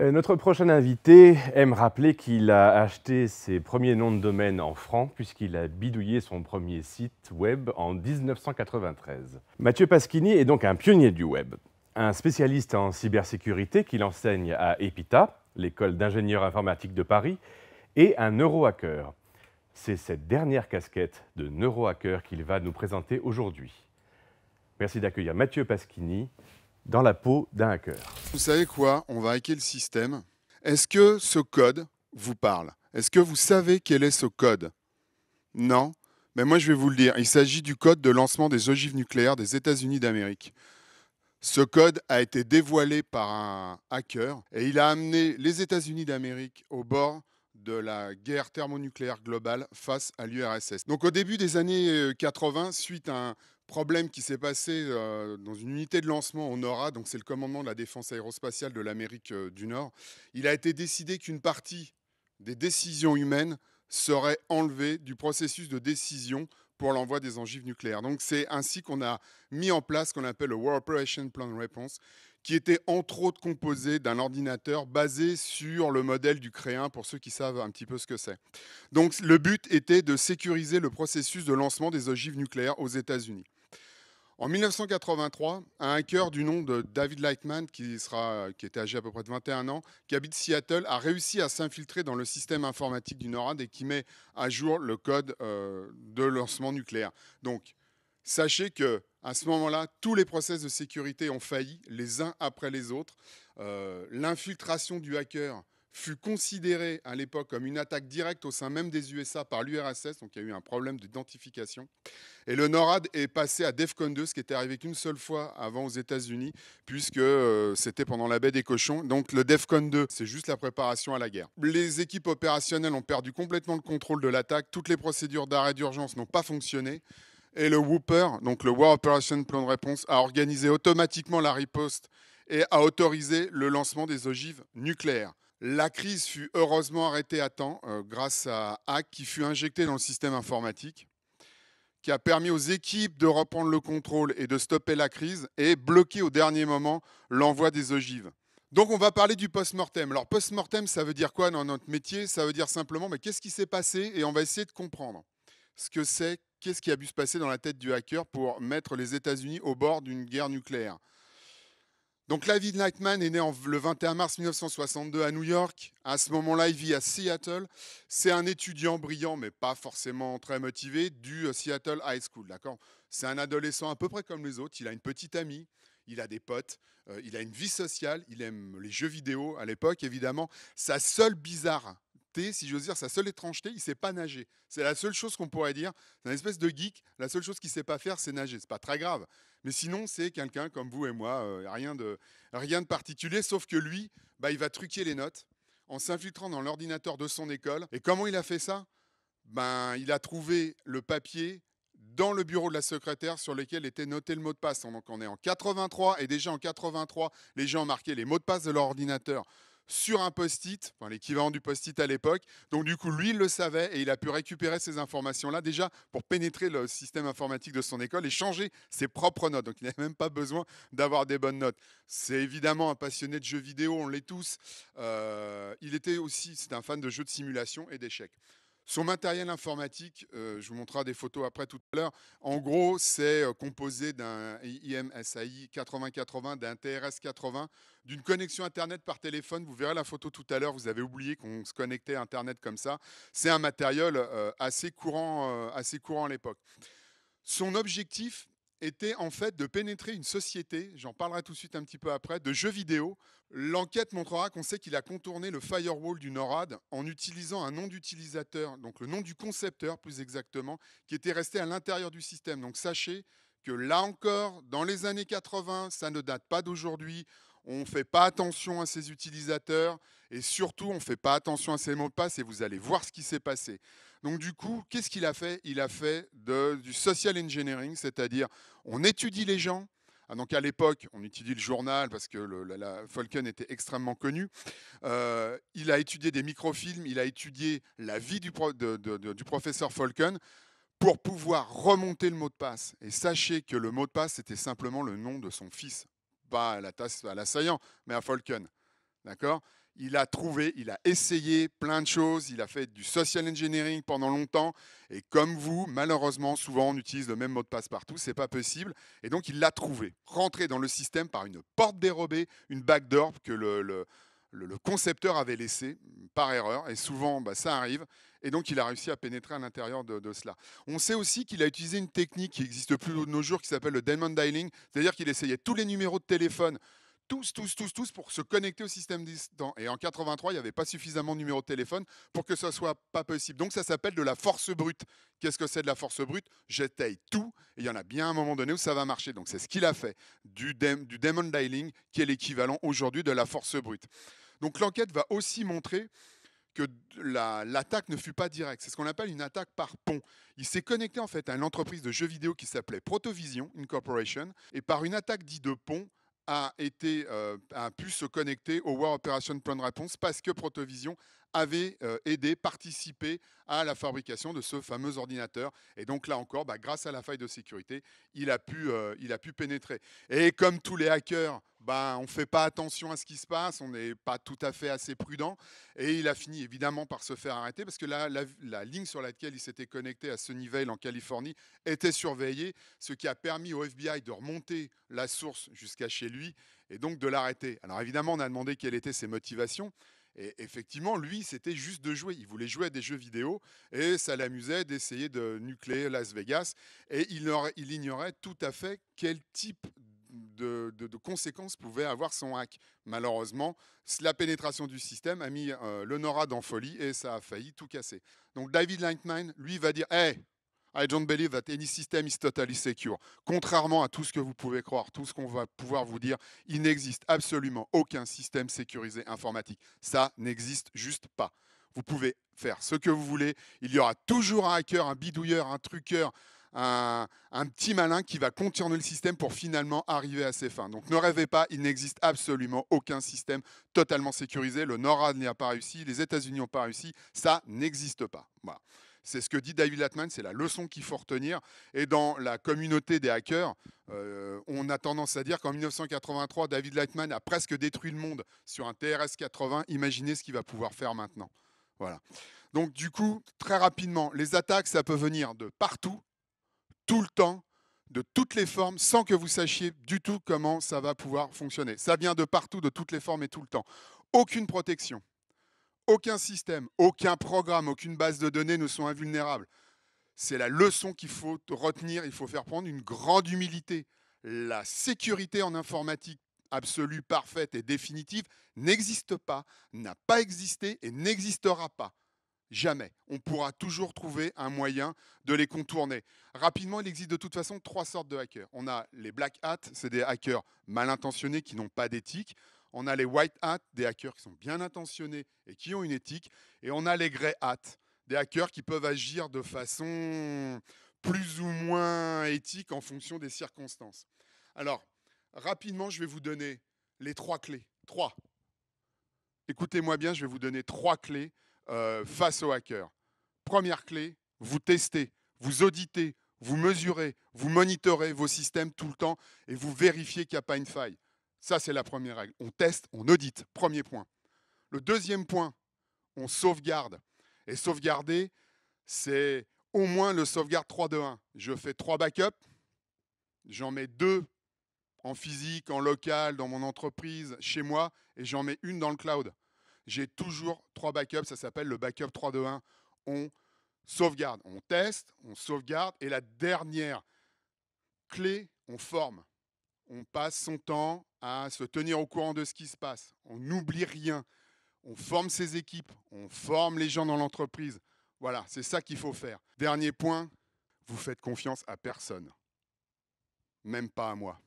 Euh, notre prochain invité aime rappeler qu'il a acheté ses premiers noms de domaine en franc puisqu'il a bidouillé son premier site web en 1993. Mathieu Pasquini est donc un pionnier du web, un spécialiste en cybersécurité qu'il enseigne à EPITA, l'école d'ingénieurs informatiques de Paris, et un neurohacker. C'est cette dernière casquette de neurohacker qu'il va nous présenter aujourd'hui. Merci d'accueillir Mathieu Pasquini dans la peau d'un hacker. Vous savez quoi On va hacker le système. Est-ce que ce code vous parle Est-ce que vous savez quel est ce code Non Mais moi, je vais vous le dire. Il s'agit du code de lancement des ogives nucléaires des États-Unis d'Amérique. Ce code a été dévoilé par un hacker et il a amené les États-Unis d'Amérique au bord de la guerre thermonucléaire globale face à l'URSS. Donc au début des années 80, euh, suite à un problème qui s'est passé euh, dans une unité de lancement au NORA, donc c'est le commandement de la défense aérospatiale de l'Amérique euh, du Nord, il a été décidé qu'une partie des décisions humaines serait enlevée du processus de décision pour l'envoi des ogives nucléaires. Donc c'est ainsi qu'on a mis en place ce qu'on appelle le War Operation Plan Response, qui était entre autres composé d'un ordinateur basé sur le modèle du créen pour ceux qui savent un petit peu ce que c'est. Donc le but était de sécuriser le processus de lancement des ogives nucléaires aux États-Unis. En 1983, un hacker du nom de David Lightman, qui, sera, était âgé à peu près de 21 ans, qui habite Seattle, a réussi à s'infiltrer dans le système informatique du NORAD et qui met à jour le code euh, de lancement nucléaire. Donc, sachez que à ce moment-là, tous les process de sécurité ont failli les uns après les autres. Euh, l'infiltration du hacker fut considéré à l'époque comme une attaque directe au sein même des USA par l'URSS, donc il y a eu un problème d'identification. Et le NORAD est passé à DEFCON 2, ce qui était arrivé qu'une seule fois avant aux États-Unis, puisque euh, c'était pendant la baie des cochons. Donc le DEFCON 2, c'est juste la préparation à la guerre. Les équipes opérationnelles ont perdu complètement le contrôle de l'attaque, toutes les procédures d'arrêt d'urgence n'ont pas fonctionné. Et le Whooper, donc le War Operation Plan de Réponse, a organisé automatiquement la riposte et a autorisé le lancement des ogives nucléaires. La crise fut heureusement arrêtée à temps euh, grâce à Hack qui fut injecté dans le système informatique, qui a permis aux équipes de reprendre le contrôle et de stopper la crise et bloquer au dernier moment l'envoi des ogives. Donc on va parler du post-mortem. Alors post-mortem, ça veut dire quoi dans notre métier Ça veut dire simplement mais qu'est-ce qui s'est passé et on va essayer de comprendre ce que c'est, qu'est-ce qui a pu se passer dans la tête du hacker pour mettre les États-Unis au bord d'une guerre nucléaire. Donc la vie est né le 21 mars 1962 à New York. À ce moment-là, il vit à Seattle. C'est un étudiant brillant, mais pas forcément très motivé, du euh, Seattle High School. D'accord C'est un adolescent à peu près comme les autres. Il a une petite amie, il a des potes, euh, il a une vie sociale, il aime les jeux vidéo à l'époque, évidemment. Sa seule bizarre si j'ose dire, sa seule étrangeté, il sait pas nager. C'est la seule chose qu'on pourrait dire. C'est un espèce de geek. La seule chose qu'il sait pas faire, c'est nager. C'est pas très grave. Mais sinon, c'est quelqu'un comme vous et moi, euh, rien, de, rien de particulier, sauf que lui, bah, il va truquer les notes en s'infiltrant dans l'ordinateur de son école. Et comment il a fait ça ben, Il a trouvé le papier dans le bureau de la secrétaire sur lequel était noté le mot de passe. Donc on est en 83 et déjà en 83, les gens marquaient les mots de passe de leur ordinateur sur un post-it, l'équivalent du post-it à l'époque. Donc du coup, lui, il le savait et il a pu récupérer ces informations-là déjà pour pénétrer le système informatique de son école et changer ses propres notes. Donc il n'avait même pas besoin d'avoir des bonnes notes. C'est évidemment un passionné de jeux vidéo, on l'est tous. Euh, il était aussi, c'est un fan de jeux de simulation et d'échecs. Son matériel informatique, euh, je vous montrerai des photos après tout à l'heure. En gros, c'est euh, composé d'un IMSAI 8080, d'un TRS 80, d'une connexion Internet par téléphone. Vous verrez la photo tout à l'heure, vous avez oublié qu'on se connectait à Internet comme ça. C'est un matériel euh, assez courant, assez courant à l'époque. Son objectif, était en fait de pénétrer une société, j'en parlerai tout de suite un petit peu après, de jeux vidéo. L'enquête montrera qu'on sait qu'il a contourné le firewall du NORAD en utilisant un nom d'utilisateur, donc le nom du concepteur plus exactement, qui était resté à l'intérieur du système. Donc sachez que là encore, dans les années 80, ça ne date pas d'aujourd'hui, on ne fait pas attention à ses utilisateurs et surtout on ne fait pas attention à ses mots de passe et vous allez voir ce qui s'est passé. Donc du coup, qu'est-ce qu'il a fait Il a fait du social engineering, c'est-à-dire on étudie les gens. Ah, donc à l'époque, on étudie le journal parce que le, la, Falcon était extrêmement connu. Euh, il a étudié des microfilms, il a étudié la vie du, du professeur Falcon pour pouvoir remonter le mot de passe. Et sachez que le mot de passe, c'était simplement le nom de son fils, pas à la tasse à l'assaillant, mais à Falcon. D'accord il a trouvé, il a essayé plein de choses, il a fait du social engineering pendant longtemps, et comme vous, malheureusement, souvent on utilise le même mot de passe partout, c'est pas possible, et donc il l'a trouvé, rentré dans le système par une porte dérobée, une backdoor que le, le, concepteur avait laissé par erreur, et souvent bah, ça arrive, et donc il a réussi à pénétrer à l'intérieur de, de, cela. On sait aussi qu'il a utilisé une technique qui existe plus de nos jours, qui s'appelle le Diamond Dialing, c'est-à-dire qu'il essayait tous les numéros de téléphone tous, tous, tous, tous pour se connecter au système distant. Et en 83, il n'y avait pas suffisamment de numéros de téléphone pour que ce soit pas possible. Donc ça s'appelle de la force brute. Qu'est-ce que c'est de la force brute J'étaye tout. Et il y en a bien un moment donné où ça va marcher. Donc c'est ce qu'il a fait du, du demon dialing, qui est l'équivalent aujourd'hui de la force brute. Donc l'enquête va aussi montrer que l'attaque ne fut pas directe. C'est ce qu'on appelle une attaque par pont. Il s'est connecté en fait à une entreprise de jeux vidéo qui s'appelait Protovision Incorporation et par une attaque dite de pont, a, été, euh, pu se connecter au War Operation Plan réponse parce que Protovision avait euh, aidé, participé à la fabrication de ce fameux ordinateur. Et donc là encore, bah, grâce à la faille de sécurité, il a pu, euh, il a pu pénétrer. Et comme tous les hackers, bah, on ne fait pas attention à ce qui se passe, on n'est pas tout à fait assez prudent. Et il a fini évidemment par se faire arrêter parce que la, la ligne sur laquelle il s'était connecté à ce Sunnyvale en Californie était surveillée, ce qui a permis au FBI de remonter la source jusqu'à chez lui et donc de l'arrêter. Alors évidemment, on a demandé quelles étaient ses motivations. Et effectivement, lui, c'était juste de jouer. Il voulait jouer à des jeux vidéo et ça l'amusait d'essayer de nucléer Las Vegas. Et il, ignorait tout à fait quel type de, conséquences pouvait avoir son hack. Malheureusement, la pénétration du système a mis euh, le Norad dans folie et ça a failli tout casser. Donc David Lightman, lui, va dire Hé, I don't believe that any system is totally secure. Contrairement à tout ce que vous pouvez croire, tout ce qu'on va pouvoir vous dire, il n'existe absolument aucun système sécurisé informatique. Ça n'existe juste pas. Vous pouvez faire ce que vous voulez. Il y aura toujours un hacker, un bidouilleur, un truqueur, un, un, petit malin qui va contourner le système pour finalement arriver à ses fins. Donc ne rêvez pas, il n'existe absolument aucun système totalement sécurisé. Le NORAD n'y a pas réussi, les États-Unis n'ont pas réussi, ça n'existe pas. Voilà. C'est ce que dit David Latman, c'est la leçon qu'il faut retenir. Et dans la communauté des hackers, euh, on a tendance à dire qu'en 1983, David Latman a presque détruit le monde sur un TRS-80. Imaginez ce qu'il va pouvoir faire maintenant. Voilà. Donc du coup, très rapidement, les attaques, ça peut venir de partout, tout le temps, de toutes les formes, sans que vous sachiez du tout comment ça va pouvoir fonctionner. Ça vient de partout, de toutes les formes et tout le temps. Aucune protection. Aucun système, aucun programme, aucune base de données ne sont invulnérables. C'est la leçon qu'il faut retenir, il faut faire prendre une grande humilité. La sécurité en informatique absolue, parfaite et définitive n'existe pas, n'a pas existé et n'existera pas. Jamais. On pourra toujours trouver un moyen de les contourner. Rapidement, il existe de toute façon trois sortes de hackers. On a les black hats, c'est des hackers mal intentionnés qui n'ont pas d'éthique on a les white hat, des hackers qui sont bien intentionnés et qui ont une éthique, et on a les grey hats, des hackers qui peuvent agir de façon plus ou moins éthique en fonction des circonstances. Alors, rapidement, je vais vous donner les trois clés. Trois. Écoutez-moi bien, je vais vous donner trois clés euh, face aux hackers. Première clé, vous testez, vous auditez, vous mesurez, vous monitorez vos systèmes tout le temps et vous vérifiez qu'il n'y a pas une faille. Ça, c'est la première règle. On teste, on audite. Premier point. Le deuxième point, on sauvegarde. Et sauvegarder, c'est au moins le sauvegarde 3-2-1. Je fais trois backups. J'en mets deux en physique, en local, dans mon entreprise, chez moi, et j'en mets une dans le cloud. J'ai toujours trois backups, ça s'appelle le backup 3-2-1. On sauvegarde, on teste, on sauvegarde, et la dernière clé, on forme on passe son temps à se tenir au courant de ce qui se passe. On n'oublie rien. On forme ses équipes, on forme les gens dans l'entreprise. Voilà, c'est ça qu'il faut faire. Dernier point, vous faites confiance à personne. Même pas à moi.